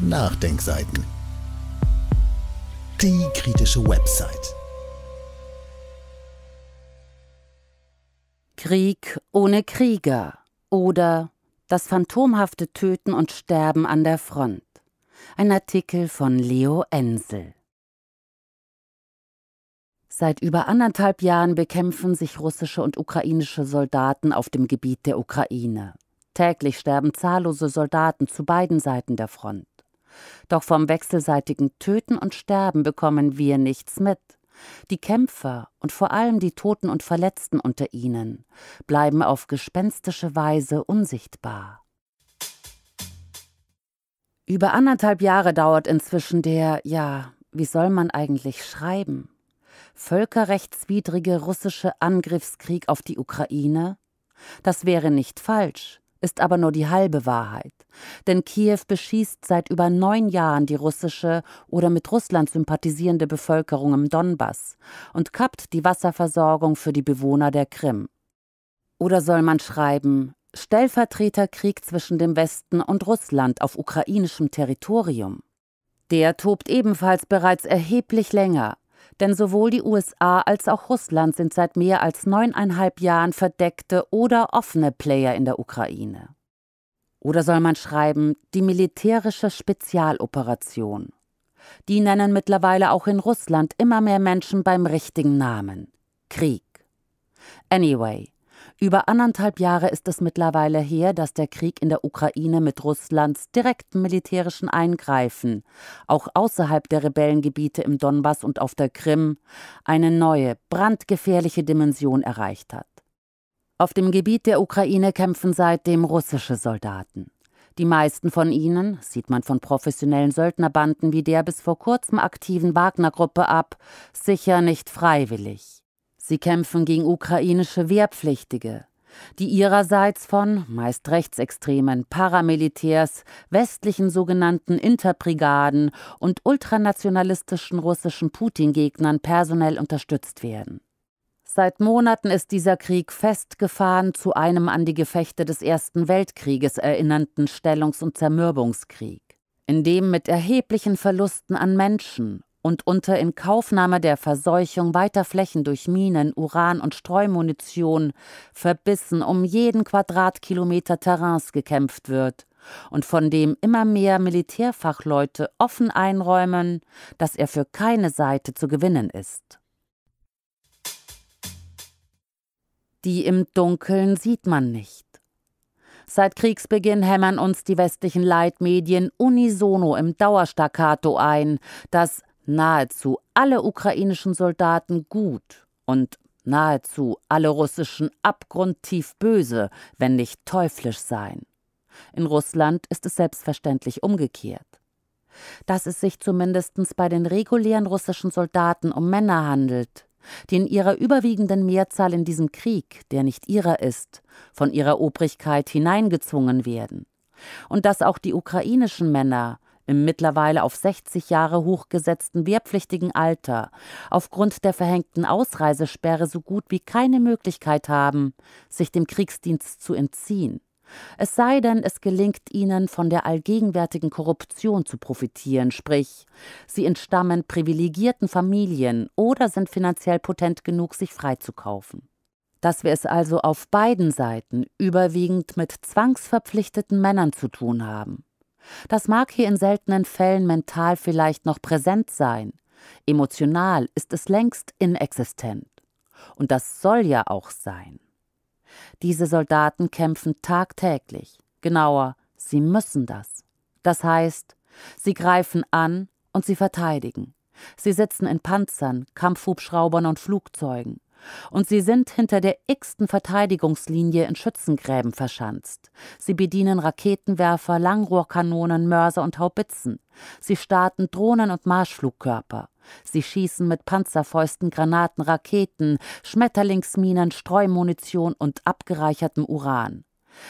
Nachdenkseiten. Die kritische Website. Krieg ohne Krieger oder das phantomhafte Töten und Sterben an der Front. Ein Artikel von Leo Ensel. Seit über anderthalb Jahren bekämpfen sich russische und ukrainische Soldaten auf dem Gebiet der Ukraine. Täglich sterben zahllose Soldaten zu beiden Seiten der Front. Doch vom wechselseitigen Töten und Sterben bekommen wir nichts mit. Die Kämpfer und vor allem die Toten und Verletzten unter ihnen bleiben auf gespenstische Weise unsichtbar. Über anderthalb Jahre dauert inzwischen der, ja, wie soll man eigentlich schreiben? Völkerrechtswidrige russische Angriffskrieg auf die Ukraine? Das wäre nicht falsch, ist aber nur die halbe Wahrheit. Denn Kiew beschießt seit über neun Jahren die russische oder mit Russland sympathisierende Bevölkerung im Donbass und kappt die Wasserversorgung für die Bewohner der Krim. Oder soll man schreiben, Stellvertreterkrieg zwischen dem Westen und Russland auf ukrainischem Territorium? Der tobt ebenfalls bereits erheblich länger denn sowohl die USA als auch Russland sind seit mehr als neuneinhalb Jahren verdeckte oder offene Player in der Ukraine. Oder soll man schreiben, die militärische Spezialoperation. Die nennen mittlerweile auch in Russland immer mehr Menschen beim richtigen Namen. Krieg. Anyway, über anderthalb Jahre ist es mittlerweile her, dass der Krieg in der Ukraine mit Russlands direktem militärischen Eingreifen, auch außerhalb der Rebellengebiete im Donbass und auf der Krim, eine neue, brandgefährliche Dimension erreicht hat. Auf dem Gebiet der Ukraine kämpfen seitdem russische Soldaten. Die meisten von ihnen sieht man von professionellen Söldnerbanden wie der bis vor kurzem aktiven Wagner-Gruppe ab, sicher nicht freiwillig. Sie kämpfen gegen ukrainische Wehrpflichtige, die ihrerseits von meist rechtsextremen Paramilitärs, westlichen sogenannten Interbrigaden und ultranationalistischen russischen Putin-Gegnern personell unterstützt werden. Seit Monaten ist dieser Krieg festgefahren zu einem an die Gefechte des Ersten Weltkrieges erinnernden Stellungs- und Zermürbungskrieg, in dem mit erheblichen Verlusten an Menschen und unter Inkaufnahme der Verseuchung weiter Flächen durch Minen, Uran und Streumunition verbissen um jeden Quadratkilometer Terrains gekämpft wird und von dem immer mehr Militärfachleute offen einräumen, dass er für keine Seite zu gewinnen ist. Die im Dunkeln sieht man nicht. Seit Kriegsbeginn hämmern uns die westlichen Leitmedien unisono im Dauerstaccato ein, dass Nahezu alle ukrainischen Soldaten gut und nahezu alle russischen abgrundtief böse, wenn nicht teuflisch sein. In Russland ist es selbstverständlich umgekehrt. Dass es sich zumindest bei den regulären russischen Soldaten um Männer handelt, die in ihrer überwiegenden Mehrzahl in diesem Krieg, der nicht ihrer ist, von ihrer Obrigkeit hineingezwungen werden. Und dass auch die ukrainischen Männer, im mittlerweile auf 60 Jahre hochgesetzten wehrpflichtigen Alter aufgrund der verhängten Ausreisesperre so gut wie keine Möglichkeit haben, sich dem Kriegsdienst zu entziehen. Es sei denn, es gelingt ihnen, von der allgegenwärtigen Korruption zu profitieren, sprich, sie entstammen privilegierten Familien oder sind finanziell potent genug, sich freizukaufen. Dass wir es also auf beiden Seiten überwiegend mit zwangsverpflichteten Männern zu tun haben. Das mag hier in seltenen Fällen mental vielleicht noch präsent sein, emotional ist es längst inexistent. Und das soll ja auch sein. Diese Soldaten kämpfen tagtäglich, genauer, sie müssen das. Das heißt, sie greifen an und sie verteidigen. Sie sitzen in Panzern, Kampfhubschraubern und Flugzeugen. Und sie sind hinter der x-ten Verteidigungslinie in Schützengräben verschanzt. Sie bedienen Raketenwerfer, Langrohrkanonen, Mörser und Haubitzen. Sie starten Drohnen und Marschflugkörper. Sie schießen mit Panzerfäusten, Granaten, Raketen, Schmetterlingsminen, Streumunition und abgereichertem Uran.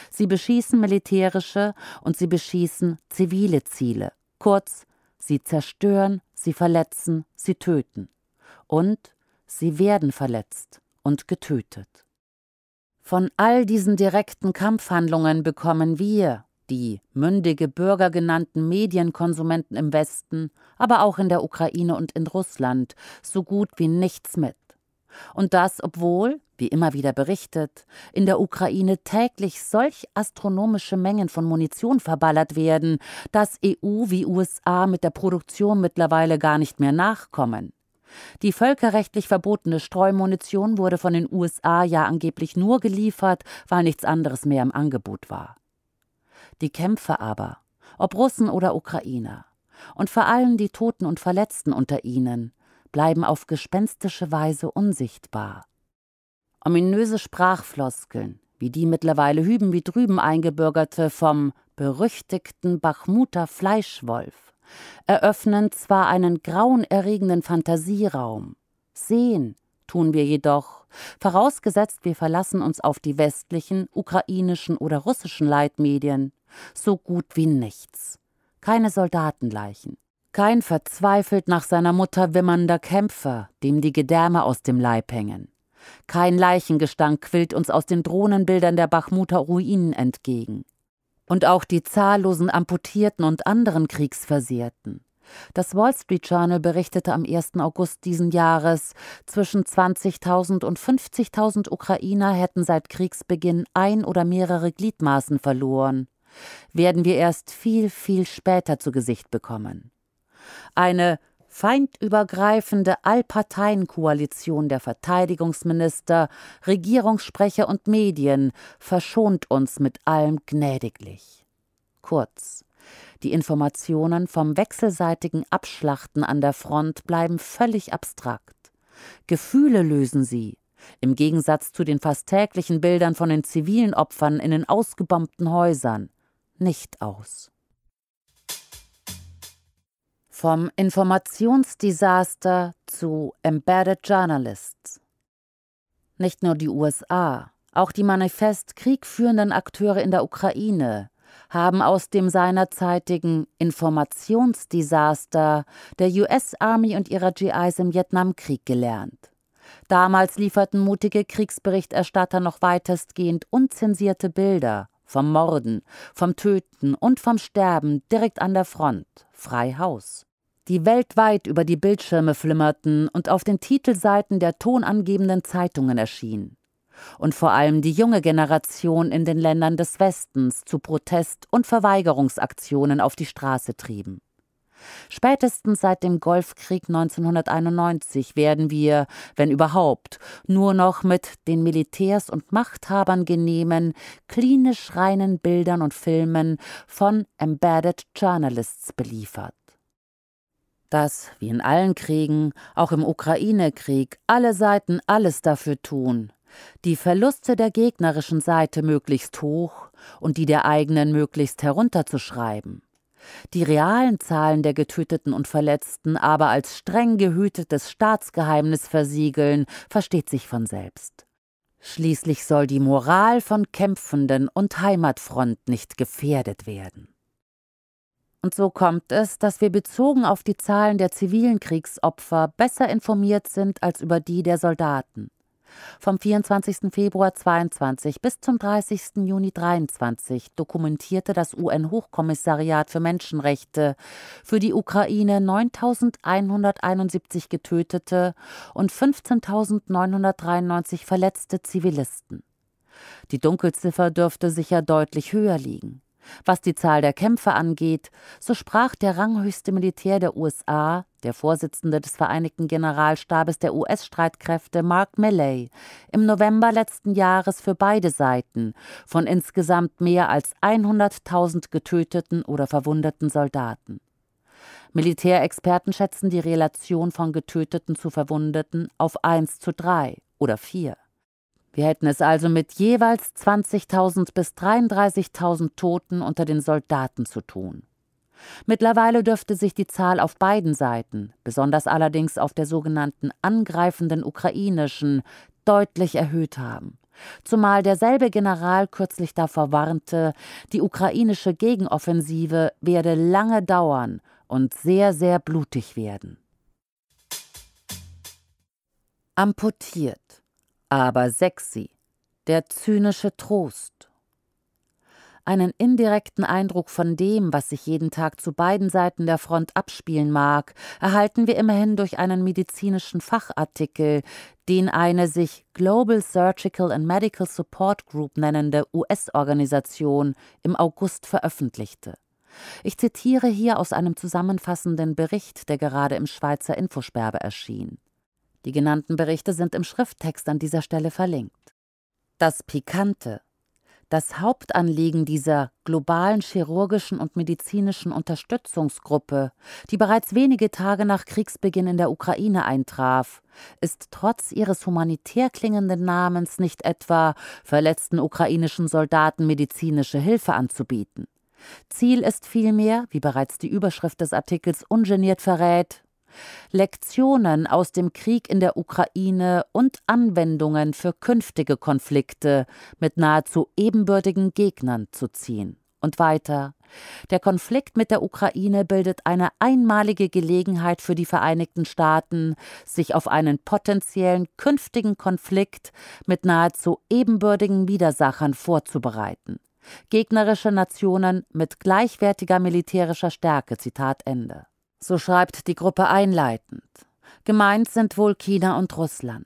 Sie beschießen militärische und sie beschießen zivile Ziele. Kurz, sie zerstören, sie verletzen, sie töten. Und Sie werden verletzt und getötet. Von all diesen direkten Kampfhandlungen bekommen wir, die mündige Bürger genannten Medienkonsumenten im Westen, aber auch in der Ukraine und in Russland, so gut wie nichts mit. Und das, obwohl, wie immer wieder berichtet, in der Ukraine täglich solch astronomische Mengen von Munition verballert werden, dass EU wie USA mit der Produktion mittlerweile gar nicht mehr nachkommen. Die völkerrechtlich verbotene Streumunition wurde von den USA ja angeblich nur geliefert, weil nichts anderes mehr im Angebot war. Die Kämpfe aber, ob Russen oder Ukrainer, und vor allem die Toten und Verletzten unter ihnen, bleiben auf gespenstische Weise unsichtbar. Ominöse Sprachfloskeln, wie die mittlerweile hüben wie drüben eingebürgerte vom berüchtigten Bachmuter Fleischwolf, eröffnen zwar einen grauenerregenden Fantasieraum. Sehen tun wir jedoch, vorausgesetzt wir verlassen uns auf die westlichen, ukrainischen oder russischen Leitmedien, so gut wie nichts. Keine Soldatenleichen, kein verzweifelt nach seiner Mutter wimmernder Kämpfer, dem die Gedärme aus dem Leib hängen. Kein Leichengestank quillt uns aus den Drohnenbildern der Bachmuter Ruinen entgegen und auch die zahllosen Amputierten und anderen Kriegsversehrten. Das Wall Street Journal berichtete am 1. August diesen Jahres, zwischen 20.000 und 50.000 Ukrainer hätten seit Kriegsbeginn ein oder mehrere Gliedmaßen verloren. Werden wir erst viel, viel später zu Gesicht bekommen. Eine feindübergreifende Allparteienkoalition der Verteidigungsminister, Regierungssprecher und Medien verschont uns mit allem gnädiglich. Kurz. Die Informationen vom wechselseitigen Abschlachten an der Front bleiben völlig abstrakt. Gefühle lösen sie. Im Gegensatz zu den fast täglichen Bildern von den zivilen Opfern in den ausgebombten Häusern. Nicht aus. Vom Informationsdesaster zu Embedded Journalists. Nicht nur die USA, auch die manifest kriegführenden Akteure in der Ukraine haben aus dem seinerzeitigen Informationsdesaster der US Army und ihrer GIs im Vietnamkrieg gelernt. Damals lieferten mutige Kriegsberichterstatter noch weitestgehend unzensierte Bilder, vom Morden, vom Töten und vom Sterben direkt an der Front, frei Haus die weltweit über die Bildschirme flimmerten und auf den Titelseiten der tonangebenden Zeitungen erschien. Und vor allem die junge Generation in den Ländern des Westens zu Protest- und Verweigerungsaktionen auf die Straße trieben. Spätestens seit dem Golfkrieg 1991 werden wir, wenn überhaupt, nur noch mit den Militärs und Machthabern genehmen, klinisch reinen Bildern und Filmen von Embedded Journalists beliefert dass, wie in allen Kriegen, auch im Ukraine-Krieg, alle Seiten alles dafür tun, die Verluste der gegnerischen Seite möglichst hoch und die der eigenen möglichst herunterzuschreiben die realen Zahlen der Getöteten und Verletzten aber als streng gehütetes Staatsgeheimnis versiegeln, versteht sich von selbst. Schließlich soll die Moral von Kämpfenden und Heimatfront nicht gefährdet werden. Und so kommt es, dass wir bezogen auf die Zahlen der zivilen Kriegsopfer besser informiert sind als über die der Soldaten. Vom 24. Februar 22 bis zum 30. Juni 23 dokumentierte das UN-Hochkommissariat für Menschenrechte für die Ukraine 9.171 getötete und 15.993 verletzte Zivilisten. Die Dunkelziffer dürfte sicher deutlich höher liegen. Was die Zahl der Kämpfe angeht, so sprach der ranghöchste Militär der USA, der Vorsitzende des Vereinigten Generalstabes der US-Streitkräfte Mark Milley, im November letzten Jahres für beide Seiten von insgesamt mehr als 100.000 getöteten oder verwundeten Soldaten. Militärexperten schätzen die Relation von Getöteten zu Verwundeten auf 1 zu 3 oder 4. Wir hätten es also mit jeweils 20.000 bis 33.000 Toten unter den Soldaten zu tun. Mittlerweile dürfte sich die Zahl auf beiden Seiten, besonders allerdings auf der sogenannten angreifenden ukrainischen, deutlich erhöht haben. Zumal derselbe General kürzlich davor warnte, die ukrainische Gegenoffensive werde lange dauern und sehr, sehr blutig werden. Amputiert aber sexy, der zynische Trost. Einen indirekten Eindruck von dem, was sich jeden Tag zu beiden Seiten der Front abspielen mag, erhalten wir immerhin durch einen medizinischen Fachartikel, den eine sich Global Surgical and Medical Support Group nennende US-Organisation im August veröffentlichte. Ich zitiere hier aus einem zusammenfassenden Bericht, der gerade im Schweizer Infosperbe erschien. Die genannten Berichte sind im Schrifttext an dieser Stelle verlinkt. Das Pikante, das Hauptanliegen dieser globalen chirurgischen und medizinischen Unterstützungsgruppe, die bereits wenige Tage nach Kriegsbeginn in der Ukraine eintraf, ist trotz ihres humanitär klingenden Namens nicht etwa verletzten ukrainischen Soldaten medizinische Hilfe anzubieten. Ziel ist vielmehr, wie bereits die Überschrift des Artikels ungeniert verrät, Lektionen aus dem Krieg in der Ukraine und Anwendungen für künftige Konflikte mit nahezu ebenbürtigen Gegnern zu ziehen. Und weiter. Der Konflikt mit der Ukraine bildet eine einmalige Gelegenheit für die Vereinigten Staaten, sich auf einen potenziellen künftigen Konflikt mit nahezu ebenbürdigen Widersachern vorzubereiten. Gegnerische Nationen mit gleichwertiger militärischer Stärke. Zitat Ende. So schreibt die Gruppe einleitend. Gemeint sind wohl China und Russland.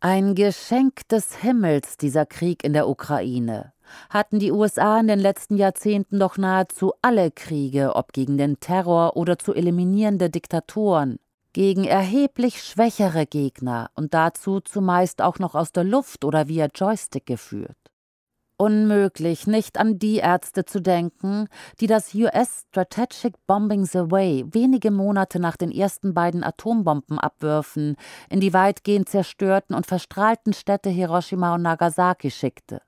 Ein Geschenk des Himmels dieser Krieg in der Ukraine. Hatten die USA in den letzten Jahrzehnten doch nahezu alle Kriege, ob gegen den Terror oder zu eliminierende Diktatoren, gegen erheblich schwächere Gegner und dazu zumeist auch noch aus der Luft oder via Joystick geführt unmöglich, nicht an die Ärzte zu denken, die das US Strategic Bombings Away wenige Monate nach den ersten beiden Atombombenabwürfen in die weitgehend zerstörten und verstrahlten Städte Hiroshima und Nagasaki schickte.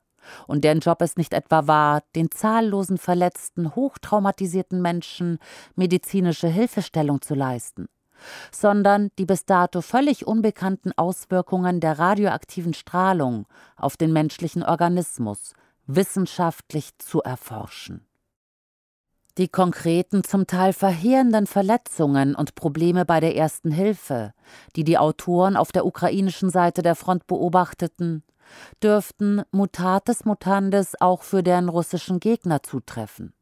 Und deren Job es nicht etwa war, den zahllosen verletzten, hochtraumatisierten Menschen medizinische Hilfestellung zu leisten sondern die bis dato völlig unbekannten Auswirkungen der radioaktiven Strahlung auf den menschlichen Organismus wissenschaftlich zu erforschen. Die konkreten, zum Teil verheerenden Verletzungen und Probleme bei der Ersten Hilfe, die die Autoren auf der ukrainischen Seite der Front beobachteten, dürften mutatis mutandis auch für deren russischen Gegner zutreffen.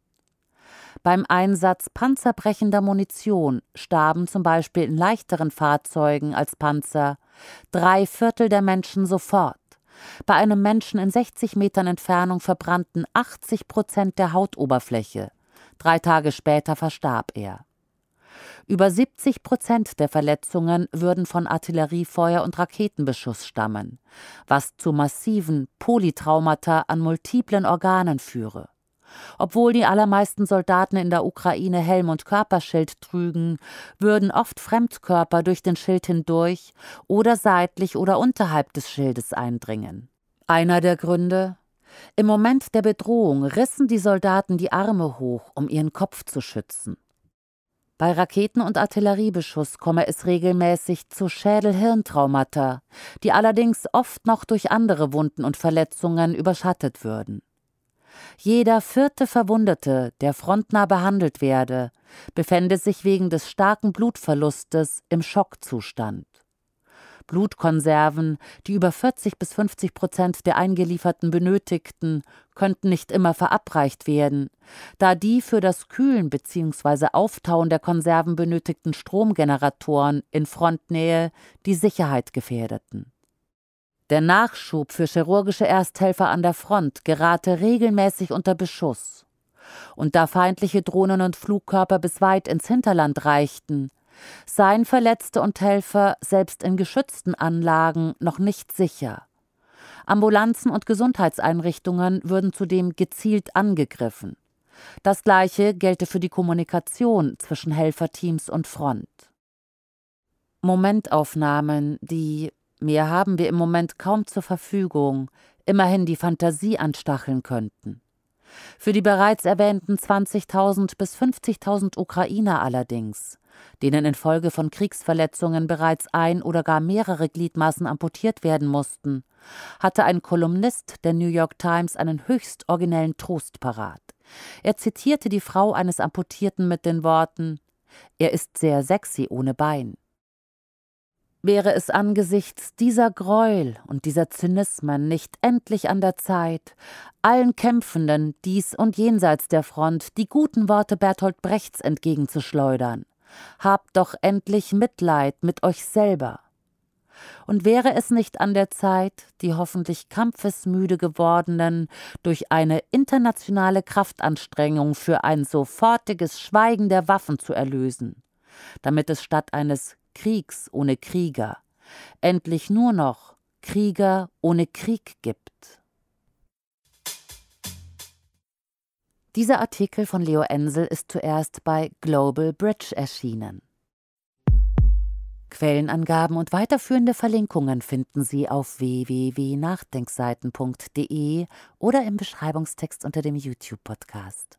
Beim Einsatz panzerbrechender Munition starben zum Beispiel in leichteren Fahrzeugen als Panzer drei Viertel der Menschen sofort. Bei einem Menschen in 60 Metern Entfernung verbrannten 80 Prozent der Hautoberfläche. Drei Tage später verstarb er. Über 70 Prozent der Verletzungen würden von Artilleriefeuer und Raketenbeschuss stammen, was zu massiven Polytraumata an multiplen Organen führe. Obwohl die allermeisten Soldaten in der Ukraine Helm und Körperschild trügen, würden oft Fremdkörper durch den Schild hindurch oder seitlich oder unterhalb des Schildes eindringen. Einer der Gründe Im Moment der Bedrohung rissen die Soldaten die Arme hoch, um ihren Kopf zu schützen. Bei Raketen- und Artilleriebeschuss komme es regelmäßig zu Schädel-Hirntraumata, die allerdings oft noch durch andere Wunden und Verletzungen überschattet würden. Jeder vierte Verwundete, der frontnah behandelt werde, befände sich wegen des starken Blutverlustes im Schockzustand. Blutkonserven, die über 40 bis 50 Prozent der Eingelieferten benötigten, könnten nicht immer verabreicht werden, da die für das Kühlen bzw. Auftauen der Konserven benötigten Stromgeneratoren in Frontnähe die Sicherheit gefährdeten. Der Nachschub für chirurgische Ersthelfer an der Front gerate regelmäßig unter Beschuss. Und da feindliche Drohnen und Flugkörper bis weit ins Hinterland reichten, seien Verletzte und Helfer selbst in geschützten Anlagen noch nicht sicher. Ambulanzen und Gesundheitseinrichtungen würden zudem gezielt angegriffen. Das gleiche gelte für die Kommunikation zwischen Helferteams und Front. Momentaufnahmen, die Mehr haben wir im Moment kaum zur Verfügung, immerhin die Fantasie anstacheln könnten. Für die bereits erwähnten 20.000 bis 50.000 Ukrainer allerdings, denen infolge von Kriegsverletzungen bereits ein oder gar mehrere Gliedmaßen amputiert werden mussten, hatte ein Kolumnist der New York Times einen höchst originellen Trost parat. Er zitierte die Frau eines Amputierten mit den Worten: Er ist sehr sexy ohne Bein wäre es angesichts dieser Gräuel und dieser Zynismen nicht endlich an der Zeit, allen Kämpfenden dies und jenseits der Front die guten Worte Bertolt Brechts entgegenzuschleudern. Habt doch endlich Mitleid mit euch selber. Und wäre es nicht an der Zeit, die hoffentlich kampfesmüde gewordenen durch eine internationale Kraftanstrengung für ein sofortiges Schweigen der Waffen zu erlösen, damit es statt eines Kriegs ohne Krieger, endlich nur noch Krieger ohne Krieg gibt. Dieser Artikel von Leo Ensel ist zuerst bei Global Bridge erschienen. Quellenangaben und weiterführende Verlinkungen finden Sie auf www.nachdenkseiten.de oder im Beschreibungstext unter dem YouTube-Podcast.